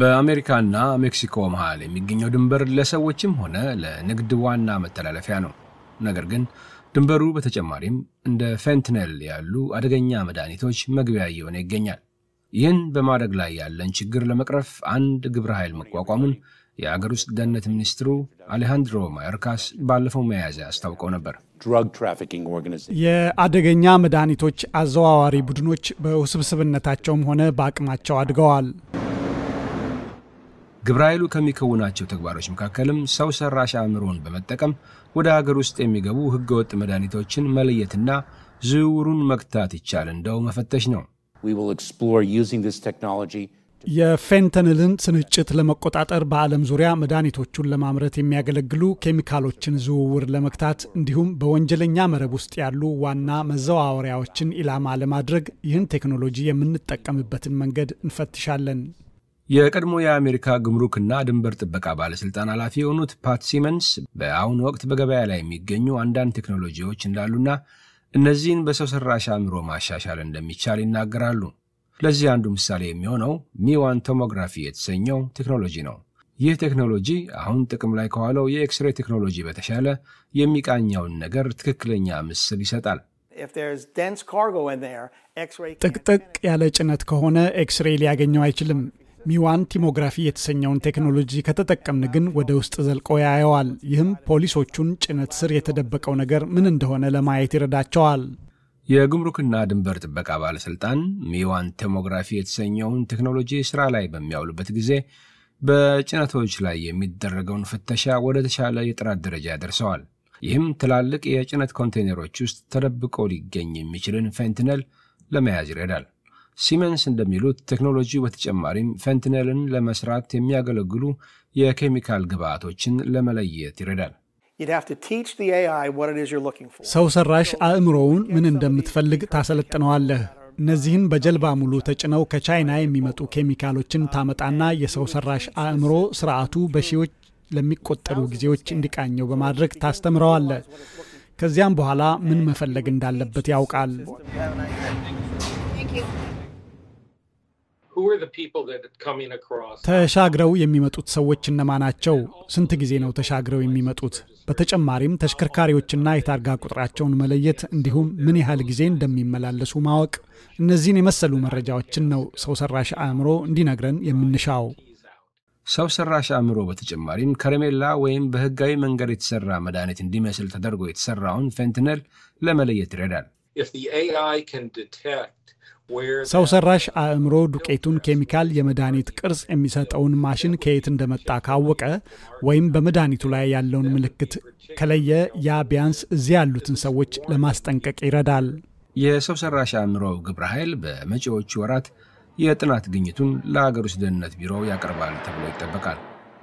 በአሜሪካና ሜክሲኮ መሃል የሚገኘው ድንበር ለሰዎችም ሆነ ለንግድ ዋና መተላለፊያ ነው። ነገር ግን ድንበሩ በተጨማሪም እንደ ፌንትነል ያሉ አደገኛ መድኃኒቶች መግቢያ እየሆነ ይገኛል። ይህን በማድረግ ላይ ያለን ችግር ለመቅረፍ አንድ ግብረ ኃይል መቋቋሙን የአገር ውስጥ ደህንነት ሚኒስትሩ አሌሃንድሮ ማዮርካስ ባለፈው መያዝ አስታውቀው ነበር። የአደገኛ መድኃኒቶች አዘዋዋሪ ቡድኖች በውስብስብነታቸውም ሆነ በአቅማቸው አድገዋል። ግብረ ኃይሉ ከሚከውናቸው ተግባሮች መካከልም ሰው ሰራሽ አእምሮን በመጠቀም ወደ ሀገር ውስጥ የሚገቡ ህገወጥ መድኃኒቶችን መለየትና ዝውውሩን መግታት ይቻል እንደው መፈተሽ ነው። የፌንተንልን ስንጭት ለመቆጣጠር በዓለም ዙሪያ መድኃኒቶቹን ለማምረት የሚያገለግሉ ኬሚካሎችን ዝውውር ለመግታት እንዲሁም በወንጀለኛ መረብ ውስጥ ያሉ ዋና መዘዋወሪያዎችን ኢላማ ለማድረግ ይህን ቴክኖሎጂ የምንጠቀምበትን መንገድ እንፈትሻለን። የቀድሞ የአሜሪካ ግምሩክና ድንበር ጥበቃ ባለሥልጣን ኃላፊ የሆኑት ፓት ሲመንስ በአሁኑ ወቅት በገበያ ላይ የሚገኙ አንዳንድ ቴክኖሎጂዎች እንዳሉና እነዚህን በሰው ሠራሽ አእምሮ ማሻሻል እንደሚቻል ይናገራሉ። ለዚህ አንዱ ምሳሌ የሚሆነው ሚዋን ቶሞግራፊ የተሰኘው ቴክኖሎጂ ነው። ይህ ቴክኖሎጂ አሁን ጥቅም ላይ ከዋለው የኤክስሬ ቴክኖሎጂ በተሻለ የሚቃኘውን ነገር ትክክለኛ ምስል ይሰጣል። ጥቅጥቅ ያለ ጭነት ከሆነ ኤክስሬ ሊያገኘው አይችልም። ሚዋን ቲሞግራፊ የተሰኘውን ቴክኖሎጂ ከተጠቀምን ግን ወደ ውስጥ ዘልቆ ያየዋል። ይህም ፖሊሶቹን ጭነት ስር የተደበቀው ነገር ምን እንደሆነ ለማየት ይረዳቸዋል። የጉምሩክና ድንበር ጥበቃ ባለሥልጣን ሚዋን ቴሞግራፊ የተሰኘውን ቴክኖሎጂ ስራ ላይ በሚያውሉበት ጊዜ በጭነቶች ላይ የሚደረገውን ፍተሻ ወደ ተሻለ የጥራት ደረጃ ያደርሰዋል። ይህም ትላልቅ የጭነት ኮንቴይነሮች ውስጥ ተደብቆ ሊገኝ የሚችልን ፌንትነል ለመያዝ ይረዳል። ሲመንስ እንደሚሉት ቴክኖሎጂ በተጨማሪም ፈንትነልን ለመስራት የሚያገለግሉ የኬሚካል ግብዓቶችን ለመለየት ይረዳል። ሰው ሰራሽ አእምሮውን ምን እንደምትፈልግ ታሰለጥነዋለህ። እነዚህን በጀልባ ሙሉ ተጭነው ከቻይና የሚመጡ ኬሚካሎችን ታመጣና የሰው ሰራሽ አእምሮ ስርዓቱ በሺዎች ለሚቆጠሩ ጊዜዎች እንዲቃኘው በማድረግ ታስተምረዋለህ። ከዚያም በኋላ ምን መፈለግ እንዳለበት ያውቃል። ተሻግረው የሚመጡት ሰዎች እነማናቸው? ስንት ጊዜ ነው ተሻግረው የሚመጡት? በተጨማሪም ተሽከርካሪዎችና የታርጋ ቁጥራቸውን መለየት እንዲሁም ምን ያህል ጊዜ እንደሚመላለሱ ማወቅ፣ እነዚህን የመሰሉ መረጃዎችን ነው ሰው ሰራሽ አእምሮ እንዲነግረን የምንሻው። ሰው ሰራሽ አእምሮ በተጨማሪም ከረሜላ ወይም በህጋዊ መንገድ የተሰራ መድኃኒት እንዲመስል ተደርጎ የተሰራውን ፌንትነል ለመለየት ይረዳል። ሰው ሰራሽ አእምሮ ዱቄቱን ኬሚካል የመድኃኒት ቅርጽ የሚሰጠውን ማሽን ከየት እንደመጣ ካወቀ ወይም በመድኃኒቱ ላይ ያለውን ምልክት ከለየ ያ ቢያንስ እዚያ ያሉትን ሰዎች ለማስጠንቀቅ ይረዳል። የሰው ሰራሽ አእምሮ ግብረ ኃይል በመጪዎቹ ወራት የጥናት ግኝቱን ለአገር ውስጥ ደህንነት ቢሮ ያቀርባል ተብሎ ይጠበቃል።